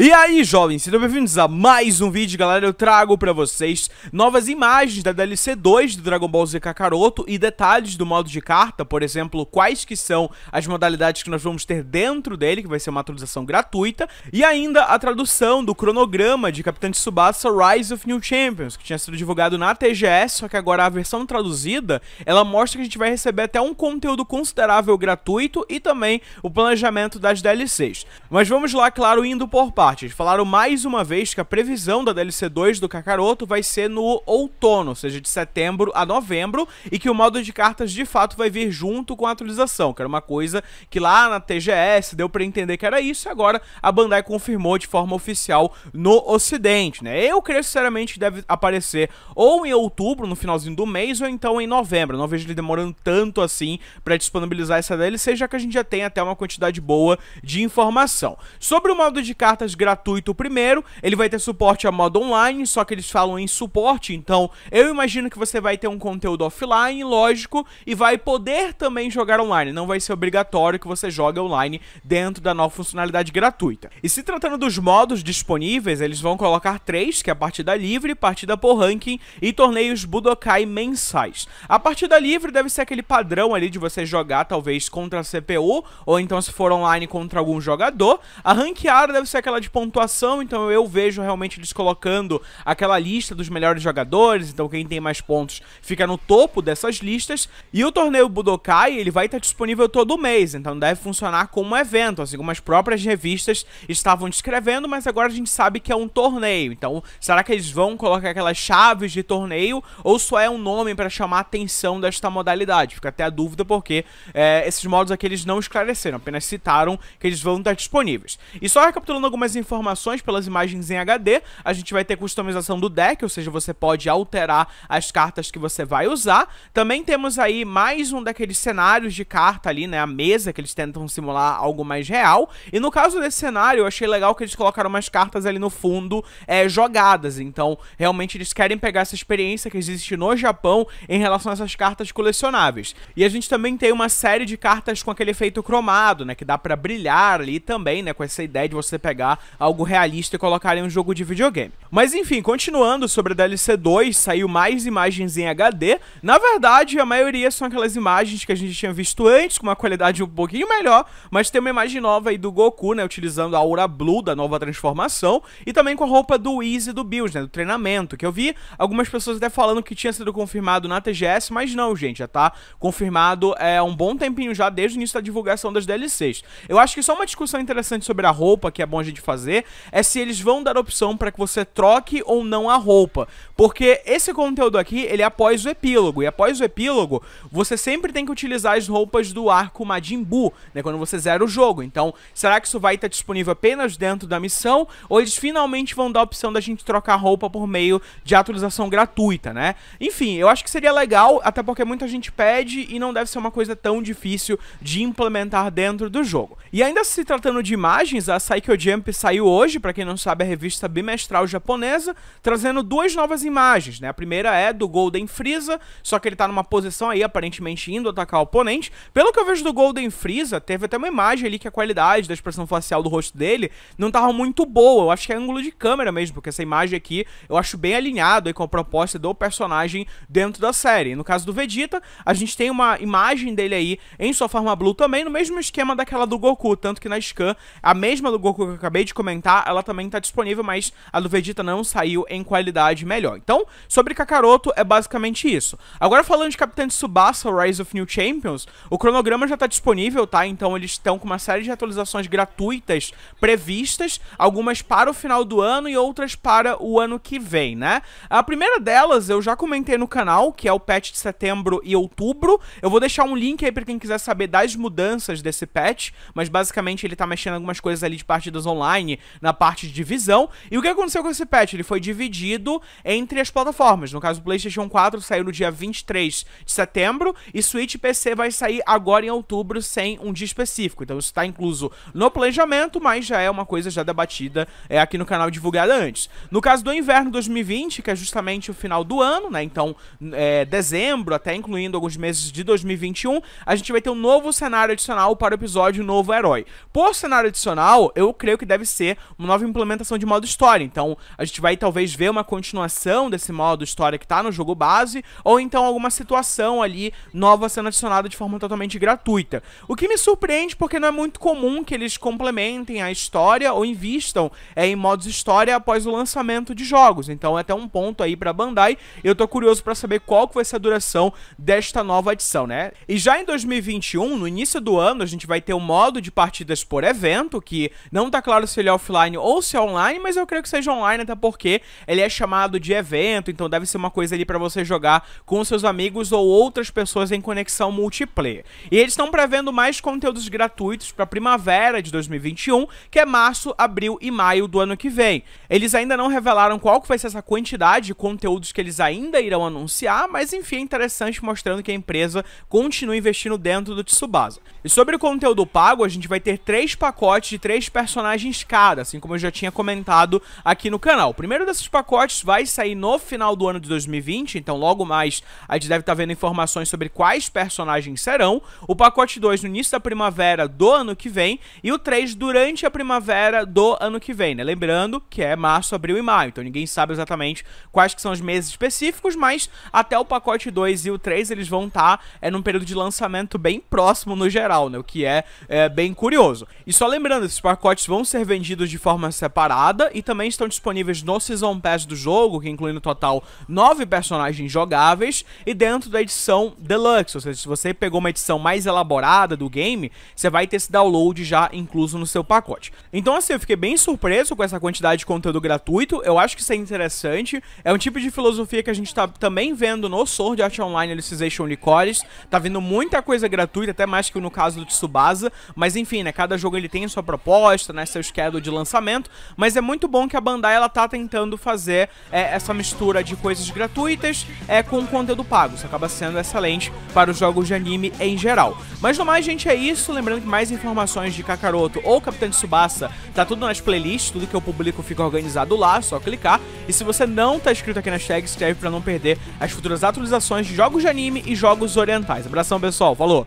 E aí, jovens, sejam bem-vindos a mais um vídeo, galera. Eu trago pra vocês novas imagens da DLC 2 do Dragon Ball Z Kakaroto e detalhes do modo de carta, por exemplo, quais que são as modalidades que nós vamos ter dentro dele, que vai ser uma atualização gratuita, e ainda a tradução do cronograma de de Tsubasa Rise of New Champions, que tinha sido divulgado na TGS, só que agora a versão traduzida, ela mostra que a gente vai receber até um conteúdo considerável gratuito e também o planejamento das DLCs. Mas vamos lá, claro, indo por partes. Norte, falaram mais uma vez que a previsão da DLC 2 do Kakaroto vai ser no outono, ou seja, de setembro a novembro, e que o modo de cartas de fato vai vir junto com a atualização, que era uma coisa que lá na TGS deu para entender que era isso, e agora a Bandai confirmou de forma oficial no ocidente, né? Eu creio sinceramente que deve aparecer ou em outubro, no finalzinho do mês, ou então em novembro. Não vejo ele demorando tanto assim para disponibilizar essa DLC, já que a gente já tem até uma quantidade boa de informação. Sobre o modo de cartas gratuito primeiro, ele vai ter suporte a modo online, só que eles falam em suporte, então eu imagino que você vai ter um conteúdo offline, lógico, e vai poder também jogar online, não vai ser obrigatório que você jogue online dentro da nova funcionalidade gratuita. E se tratando dos modos disponíveis, eles vão colocar três, que é a partida livre, partida por ranking e torneios Budokai mensais. A partida livre deve ser aquele padrão ali de você jogar talvez contra a CPU, ou então se for online contra algum jogador. A ranqueada deve ser aquela de pontuação, então eu vejo realmente eles colocando aquela lista dos melhores jogadores, então quem tem mais pontos fica no topo dessas listas. E o torneio Budokai, ele vai estar disponível todo mês, então deve funcionar como um evento, assim como as próprias revistas estavam descrevendo, mas agora a gente sabe que é um torneio. Então, será que eles vão colocar aquelas chaves de torneio ou só é um nome para chamar a atenção desta modalidade? Fica até a dúvida porque é, esses modos aqui eles não esclareceram, apenas citaram que eles vão estar disponíveis. E só recapitulando algumas algumas informações pelas imagens em HD. A gente vai ter customização do deck, ou seja, você pode alterar as cartas que você vai usar. Também temos aí mais um daqueles cenários de carta ali, né? A mesa, que eles tentam simular algo mais real. E no caso desse cenário, eu achei legal que eles colocaram umas cartas ali no fundo é, jogadas. Então, realmente eles querem pegar essa experiência que existe no Japão em relação a essas cartas colecionáveis. E a gente também tem uma série de cartas com aquele efeito cromado, né? Que dá para brilhar ali também, né? Com essa ideia de você pegar algo realista e colocar em um jogo de videogame. Mas enfim, continuando sobre a DLC 2, saiu mais imagens em HD. Na verdade, a maioria são aquelas imagens que a gente tinha visto antes, com uma qualidade um pouquinho melhor, mas tem uma imagem nova aí do Goku, né, utilizando a aura blue da nova transformação, e também com a roupa do Easy do Bills, né, do treinamento, que eu vi algumas pessoas até falando que tinha sido confirmado na TGS, mas não, gente, já tá confirmado é um bom tempinho já desde o início da divulgação das DLCs. Eu acho que só uma discussão interessante sobre a roupa, que é bom a gente fazer é se eles vão dar opção para que você troque ou não a roupa. Porque esse conteúdo aqui, ele é após o epílogo. E após o epílogo, você sempre tem que utilizar as roupas do arco Majin Buu, né? Quando você zera o jogo. Então, será que isso vai estar disponível apenas dentro da missão? Ou eles finalmente vão dar a opção da gente trocar roupa por meio de atualização gratuita, né? Enfim, eu acho que seria legal, até porque muita gente pede e não deve ser uma coisa tão difícil de implementar dentro do jogo. E ainda se tratando de imagens, a Psycho Jump saiu hoje, para quem não sabe, a revista bimestral japonesa, trazendo duas novas imagens, né? A primeira é do Golden Freeza, só que ele tá numa posição aí, aparentemente indo atacar o oponente. Pelo que eu vejo do Golden Freeza, teve até uma imagem ali que a qualidade da expressão facial do rosto dele não tava muito boa. Eu acho que é ângulo de câmera mesmo, porque essa imagem aqui eu acho bem alinhado aí com a proposta do personagem dentro da série. No caso do Vegeta, a gente tem uma imagem dele aí em sua forma blue também, no mesmo esquema daquela do Goku, tanto que na scan, a mesma do Goku que eu acabei de de comentar, ela também tá disponível, mas a do Vegeta não saiu em qualidade melhor. Então, sobre Kakaroto é basicamente isso. Agora falando de Capitã Tsubasa Rise of New Champions, o cronograma já tá disponível, tá? Então eles estão com uma série de atualizações gratuitas previstas, algumas para o final do ano e outras para o ano que vem, né? A primeira delas eu já comentei no canal, que é o patch de setembro e outubro. Eu vou deixar um link aí para quem quiser saber das mudanças desse patch, mas basicamente ele tá mexendo algumas coisas ali de partidas online online na parte de divisão. E o que aconteceu com esse patch? Ele foi dividido entre as plataformas. No caso, o PlayStation 4 saiu no dia 23 de setembro e Switch e PC vai sair agora em outubro sem um dia específico. Então isso está incluso no planejamento, mas já é uma coisa já debatida é, aqui no canal divulgada antes. No caso do inverno 2020, que é justamente o final do ano, né? Então, é, dezembro, até incluindo alguns meses de 2021, a gente vai ter um novo cenário adicional para o episódio Novo Herói. Por cenário adicional, eu creio que deve ser uma nova implementação de modo história. Então, a gente vai talvez ver uma continuação desse modo história que está no jogo base, ou então alguma situação ali nova sendo adicionada de forma totalmente gratuita. O que me surpreende porque não é muito comum que eles complementem a história ou invistam é, em modos história após o lançamento de jogos. Então, é até um ponto aí para Bandai. Eu tô curioso para saber qual que vai ser a duração desta nova edição, né? E já em 2021, no início do ano, a gente vai ter o um modo de partidas por evento, que não tá claro se ele é offline ou se é online, mas eu creio que seja online, até porque ele é chamado de evento, então deve ser uma coisa ali para você jogar com seus amigos ou outras pessoas em conexão multiplayer. E eles estão prevendo mais conteúdos gratuitos para primavera de 2021, que é março, abril e maio do ano que vem. Eles ainda não revelaram qual que vai ser essa quantidade de conteúdos que eles ainda irão anunciar, mas enfim, é interessante mostrando que a empresa continua investindo dentro do Tsubasa. E sobre o conteúdo pago, a gente vai ter três pacotes de três personagens escada, assim como eu já tinha comentado aqui no canal. O primeiro desses pacotes vai sair no final do ano de 2020, então logo mais a gente deve estar tá vendo informações sobre quais personagens serão. O pacote 2 no início da primavera do ano que vem e o 3 durante a primavera do ano que vem, né? Lembrando que é março, abril e maio, então ninguém sabe exatamente quais que são os meses específicos, mas até o pacote 2 e o 3 eles vão estar tá, é, num período de lançamento bem próximo no geral, né? O que é, é bem curioso. E só lembrando, esses pacotes vão servir vendidos de forma separada e também estão disponíveis no Season Pass do jogo, que inclui no total nove personagens jogáveis, e dentro da edição Deluxe, ou seja, se você pegou uma edição mais elaborada do game, você vai ter esse download já incluso no seu pacote. Então assim, eu fiquei bem surpreso com essa quantidade de conteúdo gratuito, eu acho que isso é interessante, é um tipo de filosofia que a gente tá também vendo no Sword Art Online Alicization Licores, tá vindo muita coisa gratuita, até mais que no caso do Tsubasa, mas enfim, né, cada jogo ele tem sua proposta, né, seu queda de lançamento, mas é muito bom que a Bandai ela tá tentando fazer é, essa mistura de coisas gratuitas é, com conteúdo pago. Isso acaba sendo excelente para os jogos de anime em geral. Mas no mais, gente, é isso. Lembrando que mais informações de Kakaroto ou Capitão de Subasa tá tudo nas playlists, tudo que eu publico fica organizado lá, é só clicar. E se você não tá inscrito aqui na tag, escreve para não perder as futuras atualizações de jogos de anime e jogos orientais. Abração, pessoal. Falou!